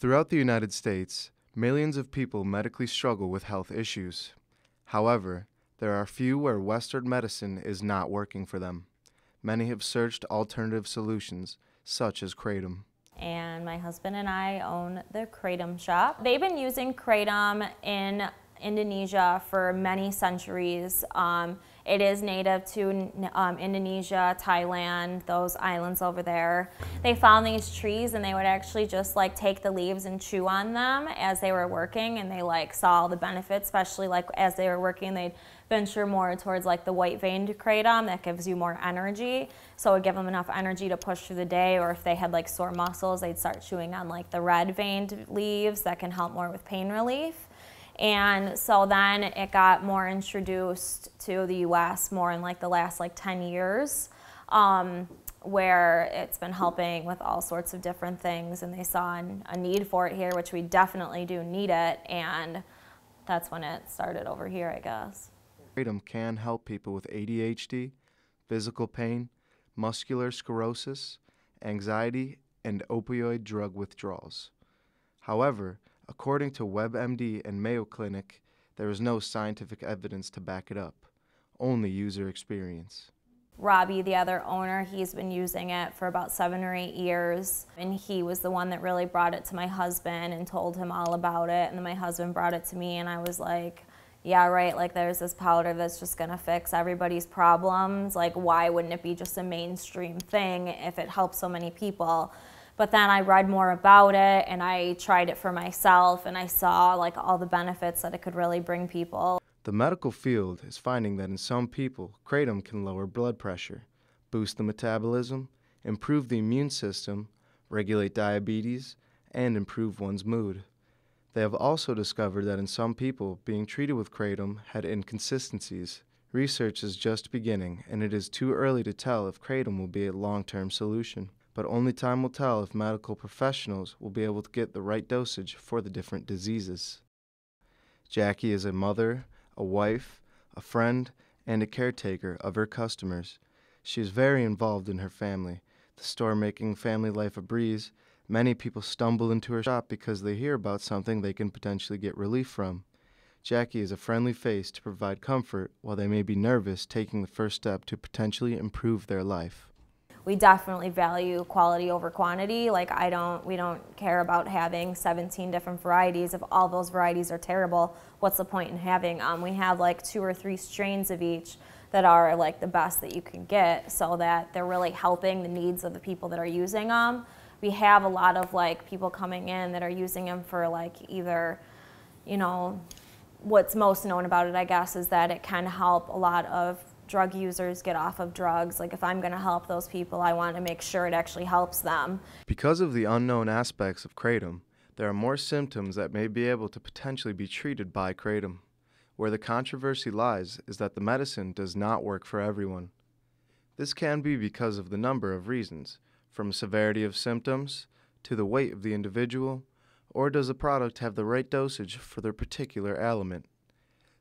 Throughout the United States, millions of people medically struggle with health issues. However, there are few where Western medicine is not working for them. Many have searched alternative solutions, such as Kratom. And my husband and I own the Kratom shop. They've been using Kratom in Indonesia for many centuries. Um, it is native to um, Indonesia, Thailand, those islands over there. They found these trees and they would actually just like take the leaves and chew on them as they were working and they like saw all the benefits, especially like as they were working, they'd venture more towards like the white veined kratom that gives you more energy. So it would give them enough energy to push through the day or if they had like sore muscles, they'd start chewing on like the red veined leaves that can help more with pain relief. And so then it got more introduced to the US more in like the last like 10 years. Um, where it's been helping with all sorts of different things and they saw an, a need for it here which we definitely do need it and that's when it started over here i guess. kratom can help people with adhd physical pain muscular sclerosis anxiety and opioid drug withdrawals however According to WebMD and Mayo Clinic, there is no scientific evidence to back it up, only user experience. Robbie, the other owner, he's been using it for about seven or eight years. And he was the one that really brought it to my husband and told him all about it. And then my husband brought it to me, and I was like, yeah, right, like there's this powder that's just gonna fix everybody's problems. Like, why wouldn't it be just a mainstream thing if it helps so many people? But then I read more about it and I tried it for myself and I saw like all the benefits that it could really bring people. The medical field is finding that in some people, kratom can lower blood pressure, boost the metabolism, improve the immune system, regulate diabetes, and improve one's mood. They have also discovered that in some people, being treated with kratom had inconsistencies. Research is just beginning, and it is too early to tell if kratom will be a long term solution but only time will tell if medical professionals will be able to get the right dosage for the different diseases. Jackie is a mother, a wife, a friend, and a caretaker of her customers. She is very involved in her family, the store making family life a breeze. Many people stumble into her shop because they hear about something they can potentially get relief from. Jackie is a friendly face to provide comfort while they may be nervous taking the first step to potentially improve their life we definitely value quality over quantity. Like I don't, we don't care about having 17 different varieties. If all those varieties are terrible, what's the point in having them? Um, we have like two or three strains of each that are like the best that you can get so that they're really helping the needs of the people that are using them. We have a lot of like people coming in that are using them for like either, you know, what's most known about it, I guess, is that it can help a lot of drug users get off of drugs. Like if I'm going to help those people, I want to make sure it actually helps them. Because of the unknown aspects of kratom, there are more symptoms that may be able to potentially be treated by kratom. Where the controversy lies is that the medicine does not work for everyone. This can be because of the number of reasons, from severity of symptoms to the weight of the individual, or does the product have the right dosage for their particular ailment?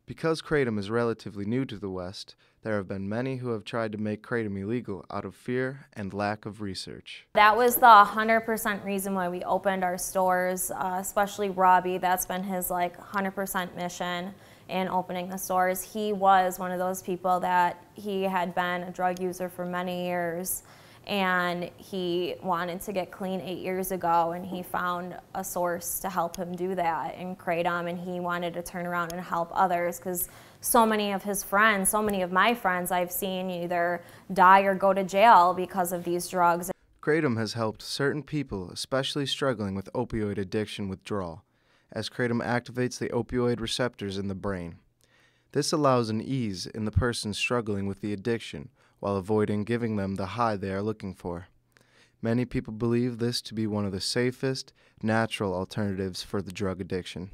Because kratom is relatively new to the West, there have been many who have tried to make kratom illegal out of fear and lack of research. That was the 100% reason why we opened our stores, uh, especially Robbie. That's been his like 100% mission in opening the stores. He was one of those people that he had been a drug user for many years and he wanted to get clean eight years ago and he found a source to help him do that in kratom and he wanted to turn around and help others because so many of his friends, so many of my friends I've seen either die or go to jail because of these drugs. Kratom has helped certain people, especially struggling with opioid addiction withdrawal, as Kratom activates the opioid receptors in the brain. This allows an ease in the person struggling with the addiction while avoiding giving them the high they are looking for. Many people believe this to be one of the safest, natural alternatives for the drug addiction.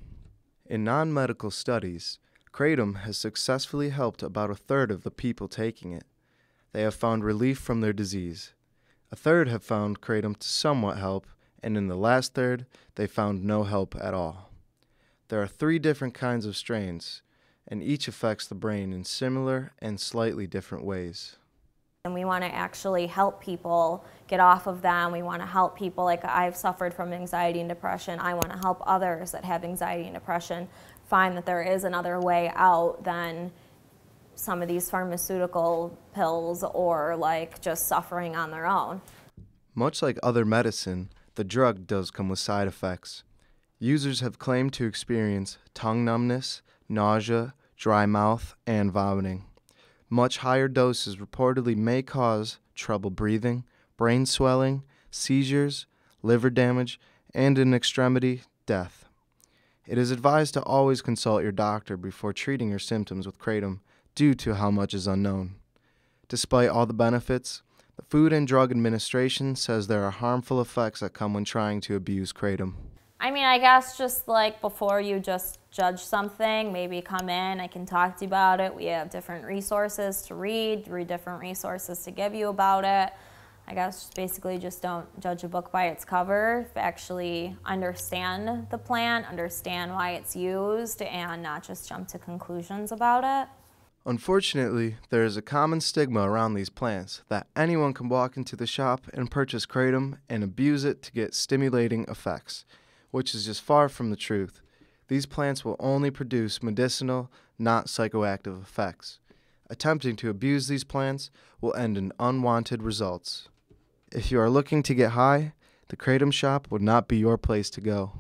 In non medical studies, Kratom has successfully helped about a third of the people taking it. They have found relief from their disease. A third have found Kratom to somewhat help, and in the last third, they found no help at all. There are three different kinds of strains, and each affects the brain in similar and slightly different ways. And we want to actually help people get off of them. We want to help people, like I've suffered from anxiety and depression. I want to help others that have anxiety and depression find that there is another way out than some of these pharmaceutical pills or like just suffering on their own. Much like other medicine, the drug does come with side effects. Users have claimed to experience tongue numbness, nausea, dry mouth, and vomiting. Much higher doses reportedly may cause trouble breathing, brain swelling, seizures, liver damage, and in extremity, death. It is advised to always consult your doctor before treating your symptoms with kratom due to how much is unknown. Despite all the benefits, the Food and Drug Administration says there are harmful effects that come when trying to abuse kratom. I mean, I guess just like before you just judge something, maybe come in, I can talk to you about it. We have different resources to read, three different resources to give you about it. I guess basically just don't judge a book by its cover. Actually understand the plant, understand why it's used, and not just jump to conclusions about it. Unfortunately, there is a common stigma around these plants that anyone can walk into the shop and purchase kratom and abuse it to get stimulating effects, which is just far from the truth. These plants will only produce medicinal, not psychoactive effects. Attempting to abuse these plants will end in unwanted results. If you are looking to get high, the Kratom shop would not be your place to go.